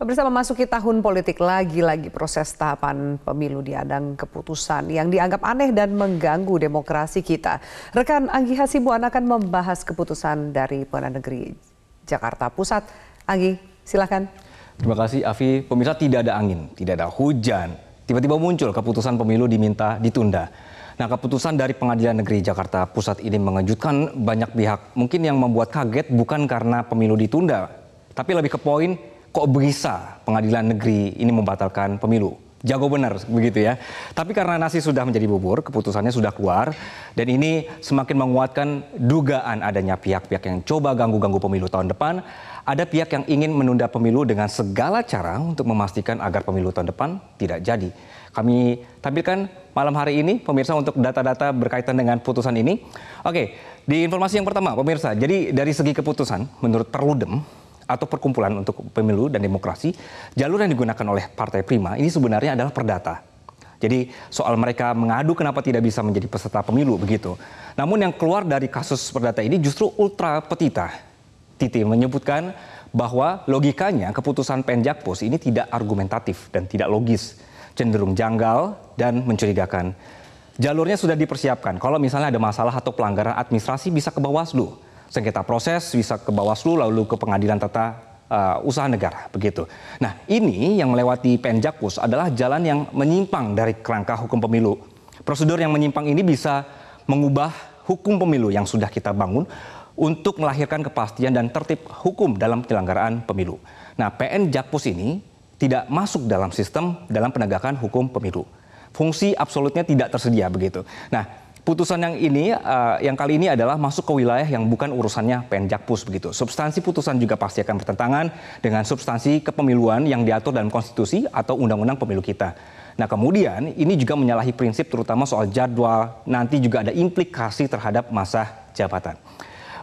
Pemirsa memasuki tahun politik lagi-lagi proses tahapan pemilu diadang keputusan yang dianggap aneh dan mengganggu demokrasi kita. Rekan Anggi Hasibuan akan membahas keputusan dari Pengadilan Negeri Jakarta Pusat. Anggi, silakan. Terima kasih Avi. Pemirsa tidak ada angin, tidak ada hujan. Tiba-tiba muncul keputusan pemilu diminta ditunda. Nah, keputusan dari Pengadilan Negeri Jakarta Pusat ini mengejutkan banyak pihak. Mungkin yang membuat kaget bukan karena pemilu ditunda, tapi lebih ke poin kok bisa pengadilan negeri ini membatalkan pemilu? Jago benar begitu ya. Tapi karena nasi sudah menjadi bubur, keputusannya sudah keluar dan ini semakin menguatkan dugaan adanya pihak-pihak yang coba ganggu-ganggu pemilu tahun depan. Ada pihak yang ingin menunda pemilu dengan segala cara untuk memastikan agar pemilu tahun depan tidak jadi. Kami tampilkan malam hari ini pemirsa untuk data-data berkaitan dengan putusan ini. Oke, di informasi yang pertama pemirsa, jadi dari segi keputusan menurut Perludem atau perkumpulan untuk pemilu dan demokrasi, jalur yang digunakan oleh Partai Prima ini sebenarnya adalah perdata. Jadi soal mereka mengadu kenapa tidak bisa menjadi peserta pemilu begitu. Namun yang keluar dari kasus perdata ini justru ultra petita. Titi menyebutkan bahwa logikanya keputusan Penjakpus ini tidak argumentatif dan tidak logis, cenderung janggal dan mencurigakan. Jalurnya sudah dipersiapkan. Kalau misalnya ada masalah atau pelanggaran administrasi bisa ke Bawaslu sengketa proses bisa ke Bawaslu lalu ke Pengadilan Tata uh, usaha negara begitu. Nah, ini yang melewati Penjakus adalah jalan yang menyimpang dari kerangka hukum pemilu. Prosedur yang menyimpang ini bisa mengubah hukum pemilu yang sudah kita bangun untuk melahirkan kepastian dan tertib hukum dalam penyelenggaraan pemilu. Nah, PN Jakpus ini tidak masuk dalam sistem dalam penegakan hukum pemilu. Fungsi absolutnya tidak tersedia begitu. Nah, Putusan yang ini, uh, yang kali ini adalah masuk ke wilayah yang bukan urusannya Penjakpus begitu. Substansi putusan juga pasti akan bertentangan dengan substansi kepemiluan yang diatur dalam konstitusi atau undang-undang pemilu kita. Nah kemudian ini juga menyalahi prinsip terutama soal jadwal, nanti juga ada implikasi terhadap masa jabatan.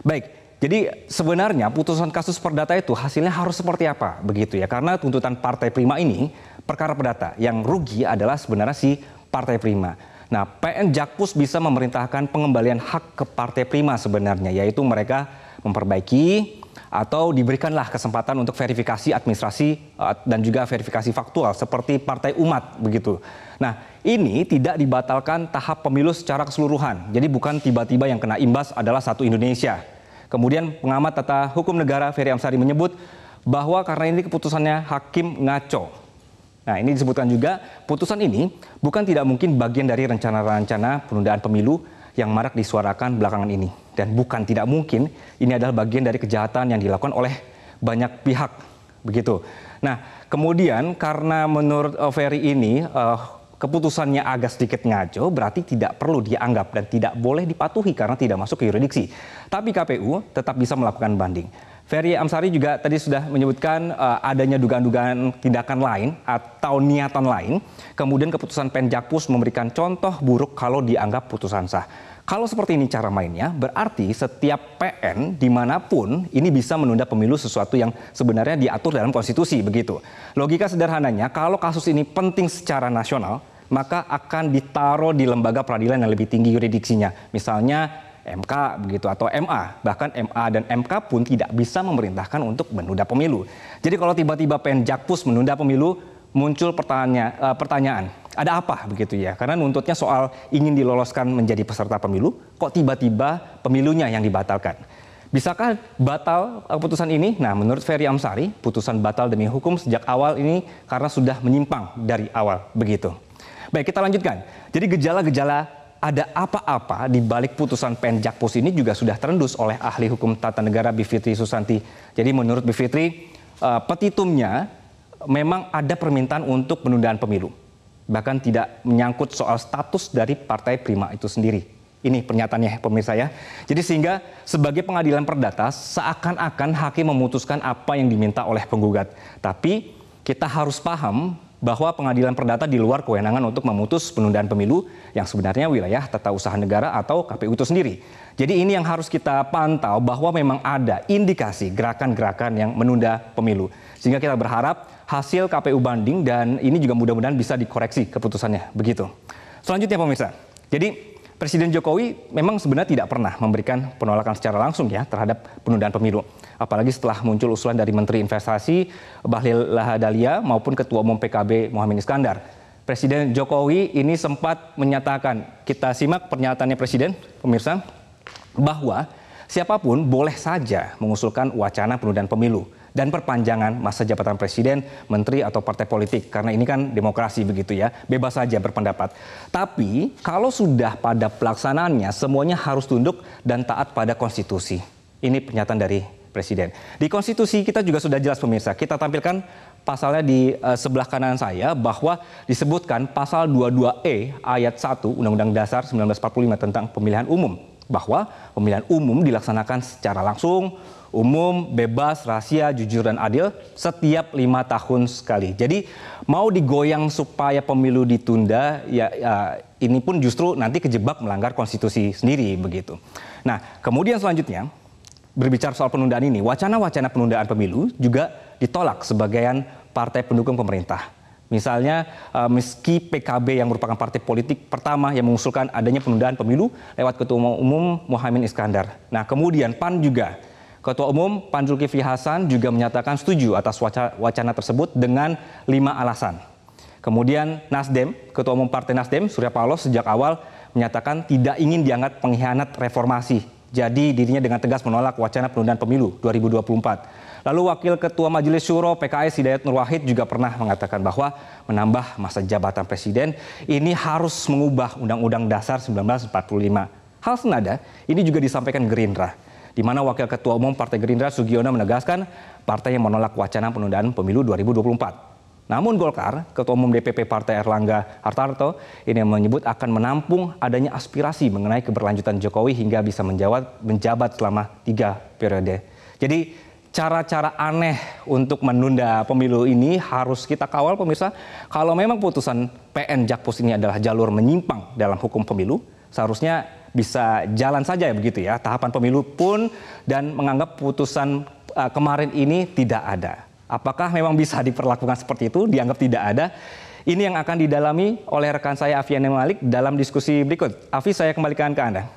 Baik, jadi sebenarnya putusan kasus perdata itu hasilnya harus seperti apa begitu ya? Karena tuntutan partai prima ini perkara perdata yang rugi adalah sebenarnya si partai prima. Nah, PN Jakpus bisa memerintahkan pengembalian hak ke partai prima sebenarnya, yaitu mereka memperbaiki atau diberikanlah kesempatan untuk verifikasi administrasi eh, dan juga verifikasi faktual seperti partai umat begitu. Nah, ini tidak dibatalkan tahap pemilu secara keseluruhan. Jadi bukan tiba-tiba yang kena imbas adalah satu Indonesia. Kemudian pengamat tata hukum negara Ferry Amsari menyebut bahwa karena ini keputusannya hakim ngaco Nah, ini disebutkan juga putusan ini bukan tidak mungkin bagian dari rencana-rencana penundaan pemilu yang marak disuarakan belakangan ini. Dan bukan tidak mungkin ini adalah bagian dari kejahatan yang dilakukan oleh banyak pihak. Begitu. Nah, kemudian karena menurut eh, Ferry ini uh, keputusannya agak sedikit ngaco, berarti tidak perlu dianggap dan tidak boleh dipatuhi karena tidak masuk ke yuridiksi. Tapi KPU tetap bisa melakukan banding. Ferry Amsari juga tadi sudah menyebutkan uh, adanya dugaan-dugaan tindakan lain atau niatan lain. Kemudian keputusan Penjakpus memberikan contoh buruk kalau dianggap putusan sah. Kalau seperti ini cara mainnya, berarti setiap PN dimanapun ini bisa menunda pemilu sesuatu yang sebenarnya diatur dalam konstitusi begitu. Logika sederhananya, kalau kasus ini penting secara nasional, maka akan ditaruh di lembaga peradilan yang lebih tinggi yuridiksinya. Misalnya MK begitu atau MA bahkan MA dan MK pun tidak bisa memerintahkan untuk menunda pemilu. Jadi kalau tiba-tiba Jakpus menunda pemilu muncul pertanya, uh, pertanyaan ada apa begitu ya karena nuntutnya soal ingin diloloskan menjadi peserta pemilu kok tiba-tiba pemilunya yang dibatalkan. Bisakah batal eh, putusan ini? Nah, menurut Ferry Amsari, putusan batal demi hukum sejak awal ini karena sudah menyimpang dari awal begitu. Baik, kita lanjutkan. Jadi gejala-gejala ada apa-apa di balik putusan Jakpus ini juga sudah terendus oleh ahli hukum tata negara Bivitri Susanti. Jadi menurut Bivitri, uh, petitumnya memang ada permintaan untuk penundaan pemilu. Bahkan tidak menyangkut soal status dari Partai Prima itu sendiri. Ini pernyataannya pemirsa ya. Jadi sehingga sebagai pengadilan perdata seakan-akan hakim memutuskan apa yang diminta oleh penggugat. Tapi kita harus paham bahwa pengadilan perdata di luar kewenangan untuk memutus penundaan pemilu yang sebenarnya wilayah tata usaha negara atau KPU itu sendiri. Jadi ini yang harus kita pantau bahwa memang ada indikasi gerakan-gerakan yang menunda pemilu. Sehingga kita berharap hasil KPU banding dan ini juga mudah-mudahan bisa dikoreksi keputusannya. Begitu. Selanjutnya pemirsa. Jadi Presiden Jokowi memang sebenarnya tidak pernah memberikan penolakan secara langsung ya terhadap penundaan pemilu apalagi setelah muncul usulan dari Menteri Investasi Bahlil Lahadalia maupun Ketua Umum PKB Muhammad Iskandar. Presiden Jokowi ini sempat menyatakan, kita simak pernyataannya Presiden, pemirsa, bahwa siapapun boleh saja mengusulkan wacana penundaan pemilu dan perpanjangan masa jabatan presiden, menteri atau partai politik karena ini kan demokrasi begitu ya, bebas saja berpendapat. Tapi kalau sudah pada pelaksanaannya semuanya harus tunduk dan taat pada konstitusi. Ini pernyataan dari presiden. Di konstitusi kita juga sudah jelas pemirsa. Kita tampilkan pasalnya di uh, sebelah kanan saya bahwa disebutkan pasal 22E ayat 1 Undang-Undang Dasar 1945 tentang pemilihan umum bahwa pemilihan umum dilaksanakan secara langsung, umum, bebas, rahasia, jujur dan adil setiap lima tahun sekali. Jadi mau digoyang supaya pemilu ditunda, ya, ya ini pun justru nanti kejebak melanggar konstitusi sendiri begitu. Nah kemudian selanjutnya berbicara soal penundaan ini, wacana-wacana penundaan pemilu juga ditolak sebagian partai pendukung pemerintah. Misalnya, eh, meski PKB yang merupakan partai politik pertama yang mengusulkan adanya penundaan pemilu lewat Ketua Umum Muhammad Iskandar. Nah, kemudian PAN juga. Ketua Umum Pan Zulkifli Hasan juga menyatakan setuju atas wacana tersebut dengan lima alasan. Kemudian Nasdem, Ketua Umum Partai Nasdem Surya Paloh sejak awal menyatakan tidak ingin dianggap pengkhianat reformasi jadi dirinya dengan tegas menolak wacana penundaan pemilu 2024. Lalu Wakil Ketua Majelis Syuro PKS Hidayat Nur Wahid juga pernah mengatakan bahwa menambah masa jabatan presiden ini harus mengubah Undang-Undang Dasar 1945. Hal senada ini juga disampaikan Gerindra, di mana Wakil Ketua Umum Partai Gerindra Sugiono menegaskan partai yang menolak wacana penundaan pemilu 2024. Namun Golkar, Ketua Umum DPP Partai Erlangga Hartarto, ini menyebut akan menampung adanya aspirasi mengenai keberlanjutan Jokowi hingga bisa menjawab, menjabat selama tiga periode. Jadi cara-cara aneh untuk menunda pemilu ini harus kita kawal pemirsa. Kalau memang putusan PN Jakpus ini adalah jalur menyimpang dalam hukum pemilu, seharusnya bisa jalan saja ya begitu ya tahapan pemilu pun dan menganggap putusan uh, kemarin ini tidak ada. Apakah memang bisa diperlakukan seperti itu? Dianggap tidak ada. Ini yang akan didalami oleh rekan saya Afian Malik dalam diskusi berikut. Afi, saya kembalikan ke Anda.